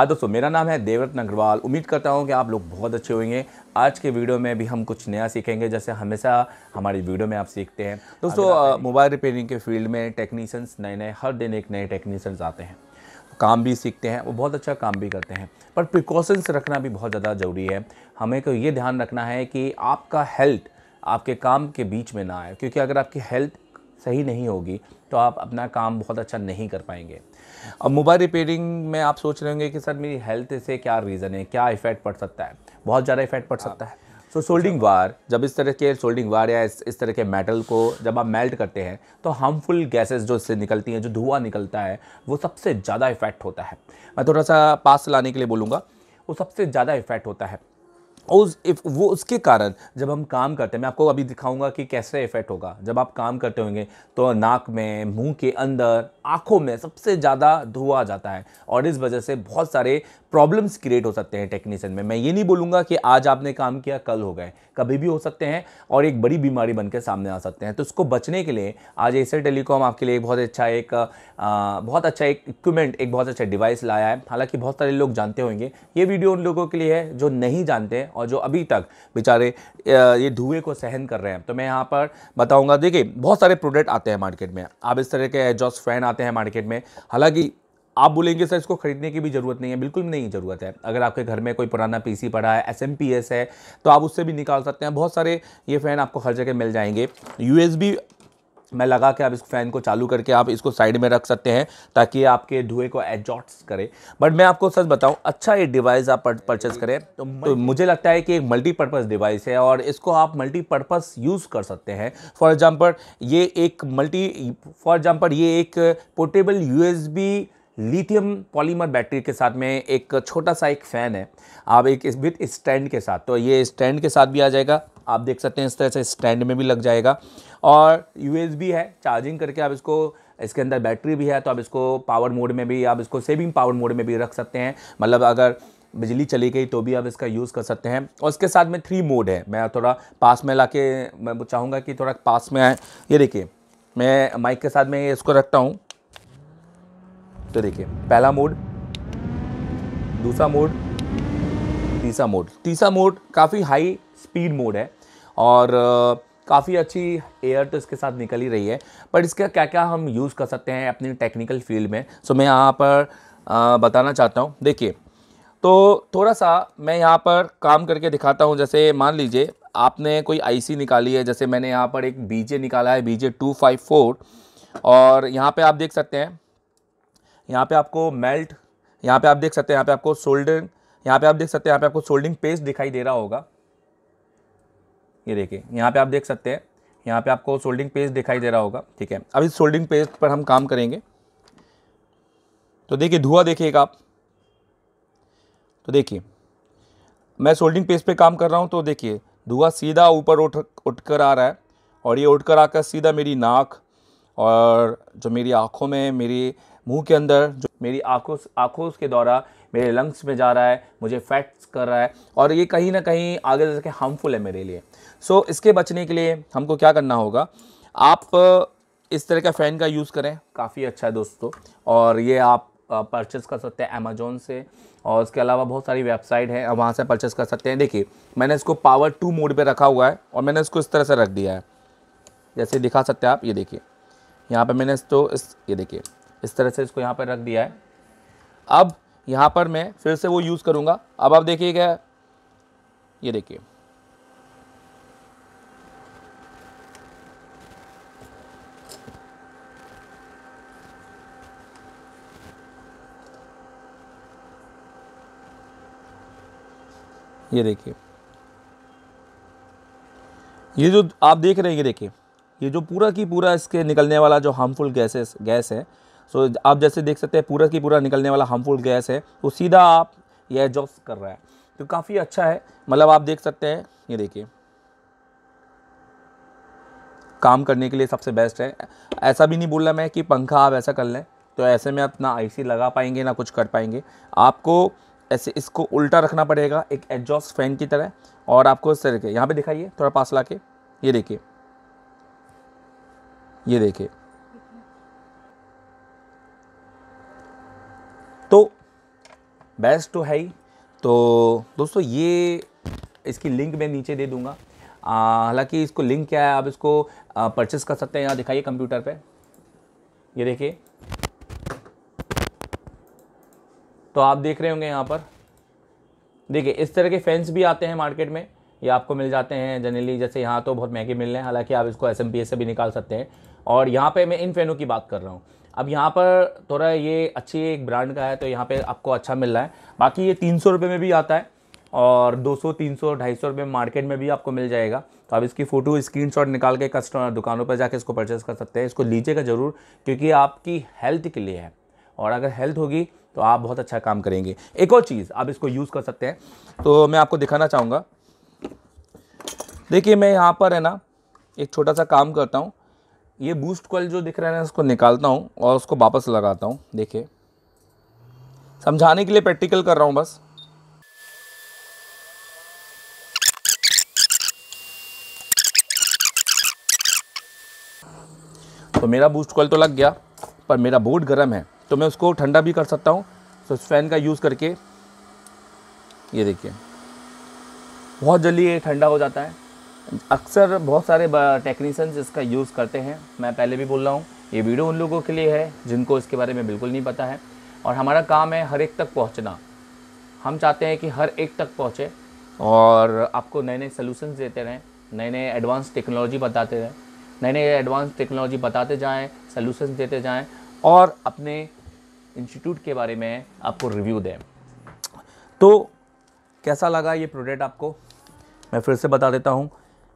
हाँ दोस्तों मेरा नाम है देवरत्न अग्रवाल उम्मीद करता हूँ कि आप लोग बहुत अच्छे होंगे आज के वीडियो में भी हम कुछ नया सीखेंगे जैसे हमेशा हमारी वीडियो में आप सीखते हैं दोस्तों मोबाइल रिपेयरिंग के फील्ड में टेक्नीशियंस नए नए हर दिन एक नए टेक्नीशियंस आते हैं काम भी सीखते हैं वो बहुत अच्छा काम भी करते हैं पर प्रिकॉशंस रखना भी बहुत ज़्यादा ज़रूरी है हमें को तो ये ध्यान रखना है कि आपका हेल्थ आपके काम के बीच में ना आए क्योंकि अगर आपकी हेल्थ सही नहीं होगी तो आप अपना काम बहुत अच्छा नहीं कर पाएंगे अब मोबाइल रिपेयरिंग में आप सोच रहे होंगे कि सर मेरी हेल्थ से क्या रीज़न है क्या इफ़ेक्ट पड़ सकता है बहुत ज़्यादा इफ़ेक्ट पड़ सकता है सो सोल्डिंग वार जब इस तरह के सोल्डिंग वार या इस, इस तरह के मेटल को जब आप मेल्ट करते हैं तो हार्मफुल गैसेस जो इससे निकलती हैं जो धुआं निकलता है वो सबसे ज़्यादा इफेक्ट होता है मैं थोड़ा सा पास लाने के लिए बोलूँगा वो सबसे ज़्यादा इफेक्ट होता है और उस इफ वो उसके कारण जब हम काम करते हैं मैं आपको अभी दिखाऊंगा कि कैसे इफेक्ट होगा जब आप काम करते होंगे तो नाक में मुंह के अंदर आँखों में सबसे ज़्यादा धुआं जाता है और इस वजह से बहुत सारे प्रॉब्लम्स क्रिएट हो सकते हैं टेक्नीशियन में मैं ये नहीं बोलूँगा कि आज आपने काम किया कल हो गए कभी भी हो सकते हैं और एक बड़ी बीमारी बन सामने आ सकते हैं तो उसको बचने के लिए आज एसर टेलीकॉम आपके लिए बहुत अच्छा एक बहुत अच्छा एक इक्विपमेंट अच्छा एक बहुत अच्छा डिवाइस लाया है हालाँकि बहुत सारे लोग जानते होंगे ये वीडियो उन लोगों के लिए है जो नहीं जानते और जो अभी तक बेचारे ये धुएं को सहन कर रहे हैं तो मैं यहाँ पर बताऊँगा देखिए बहुत सारे प्रोडक्ट आते हैं मार्केट में आप इस तरह के एजॉस फैन आते हैं मार्केट में हालाँकि आप बोलेंगे सर इसको खरीदने की भी ज़रूरत नहीं है बिल्कुल नहीं ज़रूरत है अगर आपके घर में कोई पुराना पीसी पड़ा है एसएमपीएस है तो आप उससे भी निकाल सकते हैं बहुत सारे ये फ़ैन आपको हर जगह मिल जाएंगे यूएसबी मैं लगा के आप इस फ़ैन को चालू करके आप इसको साइड में रख सकते हैं ताकि आपके धुएँ को एडजॉट्स करे बट मैं आपको सच बताऊँ अच्छा ये डिवाइस आप परचेस करें तो, तो मुझे लगता है कि एक मल्टीपर्पज़ डिवाइस है और इसको आप मल्टीपर्पज़ यूज़ कर सकते हैं फॉर एग्ज़ाम्पल ये एक मल्टी फॉर एग्ज़ाम्पल ये एक portable you lithium polymer battery के साथ में एक छोटा सा एक फ़ैन है आप एक इस विथ स्टैंड के साथ तो ये स्टैंड के साथ भी आ जाएगा आप देख सकते हैं इस तरह से स्टैंड में भी लग जाएगा और यू है चार्जिंग करके आप इसको इसके अंदर बैटरी भी है तो आप इसको पावर मोड में भी आप इसको सेविंग पावर मोड में भी रख सकते हैं मतलब अगर बिजली चली गई तो भी आप इसका यूज़ कर सकते हैं और इसके साथ में थ्री मोड है मैं थोड़ा पास में ला के मैं चाहूँगा कि थोड़ा पास में आए ये देखिए मैं माइक के साथ में इसको रखता हूँ तो देखिए पहला मोड दूसरा मोड तीसरा मोड तीसरा मोड काफ़ी हाई स्पीड मोड है और काफ़ी अच्छी एयर तो इसके साथ निकल ही रही है पर इसका क्या क्या हम यूज़ कर सकते हैं अपने टेक्निकल फील्ड में सो मैं यहाँ पर बताना चाहता हूँ देखिए तो थोड़ा सा मैं यहाँ पर काम करके दिखाता हूँ जैसे मान लीजिए आपने कोई आईसी निकाली है जैसे मैंने यहाँ पर एक बीजे निकाला है बीजे टू फाइव फोर और यहाँ पे आप देख सकते हैं यहाँ पे आपको मेल्ट यहाँ पे आप देख सकते हैं यहाँ पे आपको सोल्डर यहाँ पे आप देख सकते हैं यहाँ पे आपको सोल्डिंग पेस्ट दिखाई दे रहा होगा ये देखिए यहाँ पे आप देख सकते हैं यहाँ पे आपको सोल्डिंग पेस्ट दिखाई दे रहा होगा ठीक है अब इस सोल्डिंग पेस्ट पर हम काम करेंगे तो देखिए धुआं देखिएगा आप तो देखिए मैं सोल्डिंग पेस्ट पर काम कर रहा हूँ तो देखिए धुआं सीधा ऊपर उठ उठ आ रहा है और ये उठ आकर सीधा मेरी नाक और जो मेरी आँखों में मेरी मुंह के अंदर जो मेरी आँखों आँखों के द्वारा मेरे लंग्स में जा रहा है मुझे फैट्स कर रहा है और ये कहीं ना कहीं आगे जा के हार्मफुल है मेरे लिए सो so, इसके बचने के लिए हमको क्या करना होगा आप इस तरह का फ़ैन का यूज़ करें काफ़ी अच्छा है दोस्तों और ये आप परचेस कर सकते हैं अमेजोन से और उसके अलावा बहुत सारी वेबसाइट है वहाँ से परचेस कर सकते हैं देखिए मैंने इसको पावर टू मोड पर रखा हुआ है और मैंने इसको इस तरह से रख दिया है जैसे दिखा सकते हैं आप ये देखिए यहाँ पर मैंने तो इस ये देखिए इस तरह से इसको यहाँ पर रख दिया है अब यहाँ पर मैं फिर से वो यूज़ करूँगा अब आप देखिएगा ये देखिए ये देखिए ये जो आप देख रहे हैं ये देखिए ये जो पूरा की पूरा इसके निकलने वाला जो हार्मफुल गैसेस गैस है सो so, आप जैसे देख सकते हैं पूरा की पूरा निकलने वाला हार्मफुल गैस है तो सीधा आप ये एग्जॉस्ट कर रहा है तो काफ़ी अच्छा है मतलब आप देख सकते हैं ये देखिए काम करने के लिए सबसे बेस्ट है ऐसा भी नहीं बोल रहा मैं कि पंखा आप ऐसा कर लें तो ऐसे में आप ना आईसी लगा पाएंगे ना कुछ कर पाएंगे आपको ऐसे इसको उल्टा रखना पड़ेगा एक एग्जॉस्ट फैन की तरह और आपको इस तरह के यहाँ पर दिखाइए थोड़ा पास ला के ये देखिए ये देखिए तो बेस्ट तो है ही तो दोस्तों ये इसकी लिंक मैं नीचे दे दूंगा हालांकि इसको लिंक क्या है आप इसको परचेस कर सकते हैं यहाँ दिखाइए कंप्यूटर पे ये देखिए तो आप देख रहे होंगे यहाँ पर देखिए इस तरह के फैंस भी आते हैं मार्केट में ये आपको मिल जाते हैं जनरली जैसे यहाँ तो बहुत महंगे मिल रहे हैं हालांकि आप इसको एस एम से भी निकाल सकते हैं और यहाँ पे मैं इन फैनों की बात कर रहा हूँ अब यहाँ पर थोड़ा ये अच्छी एक ब्रांड का है तो यहाँ पे आपको अच्छा मिल रहा है बाकी ये तीन सौ में भी आता है और 200, 300, 250 रुपए मार्केट में भी आपको मिल जाएगा तो आप इसकी फ़ोटो स्क्रीनशॉट निकाल के कस्टमर दुकानों पर जाके इसको परचेस कर सकते हैं इसको लीजिएगा ज़रूर क्योंकि आपकी हेल्थ के लिए है और अगर हेल्थ होगी तो आप बहुत अच्छा काम करेंगे एक और चीज़ आप इसको यूज़ कर सकते हैं तो मैं आपको दिखाना चाहूँगा देखिए मैं यहाँ पर है ना एक छोटा सा काम करता हूँ ये बूस्ट कॉल जो दिख रहा है ना उसको निकालता हूँ और उसको वापस लगाता हूँ देखिए समझाने के लिए प्रैक्टिकल कर रहा हूँ बस तो मेरा बूस्ट कॉल तो लग गया पर मेरा बोर्ड गर्म है तो मैं उसको ठंडा भी कर सकता हूँ तो इस फैन का यूज़ करके ये देखिए बहुत जल्दी ये ठंडा हो जाता है अक्सर बहुत सारे टेक्नीसन्स इसका यूज़ करते हैं मैं पहले भी बोल रहा हूँ ये वीडियो उन लोगों के लिए है जिनको इसके बारे में बिल्कुल नहीं पता है और हमारा काम है हर एक तक पहुँचना हम चाहते हैं कि हर एक तक पहुँचे और आपको नए नए सलूशन देते रहें नए नए एडवांस टेक्नोलॉजी बताते रहें नए नए एडवांस टेक्नोलॉजी बताते जाएँ सलूशन देते जाएँ और अपने इंस्टीट्यूट के बारे में आपको रिव्यू दें तो कैसा लगा ये प्रोडक्ट आपको मैं फिर से बता देता हूँ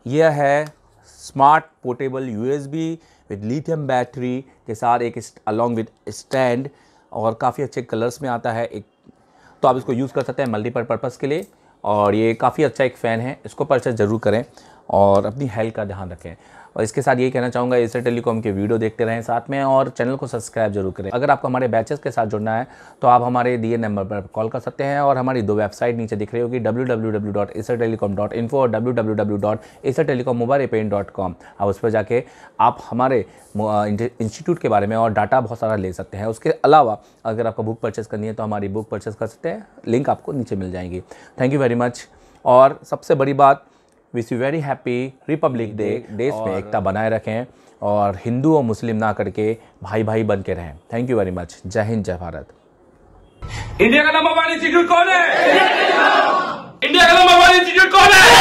यह है smart portable USB with lithium battery के साथ एक अलॉन्ग विद स्टैंड और काफ़ी अच्छे कलर्स में आता है एक तो आप इसको यूज़ कर सकते हैं मल्टीपल पर्पज़ के लिए और ये काफ़ी अच्छा एक फ़ैन है इसको परचेज ज़रूर करें और अपनी हेल्थ का ध्यान रखें और इसके साथ यही कहना चाहूँगा एसर टेलीकॉम के वीडियो देखते रहें साथ में और चैनल को सब्सक्राइब जरूर करें अगर आपको हमारे बैचेस के साथ जुड़ना है तो आप हमारे दिए नंबर पर कॉल कर सकते हैं और हमारी दो वेबसाइट नीचे दिख रही होगी डब्ल्यू और डब्ल्यू आप उस पर जाके आप हमारे इंस्टीट्यूट के बारे में और डाटा बहुत सारा ले सकते हैं उसके अलावा अगर आपको बुक परचेस करनी है तो हमारी बुक परचेस कर सकते हैं लिंक आपको नीचे मिल जाएंगी थैंक यू वेरी मच और सबसे बड़ी बात wish you very happy Republic Day देश में एकता बनाए रखें और हिंदू और मुस्लिम ना करके भाई भाई बन के रहें थैंक यू वेरी मच जय हिंद जय भारत इंडिया का नंबर वन इंस्टीट्यूट कौन है इंडिया का नंबर वन इंस्टीट्यूट कौन है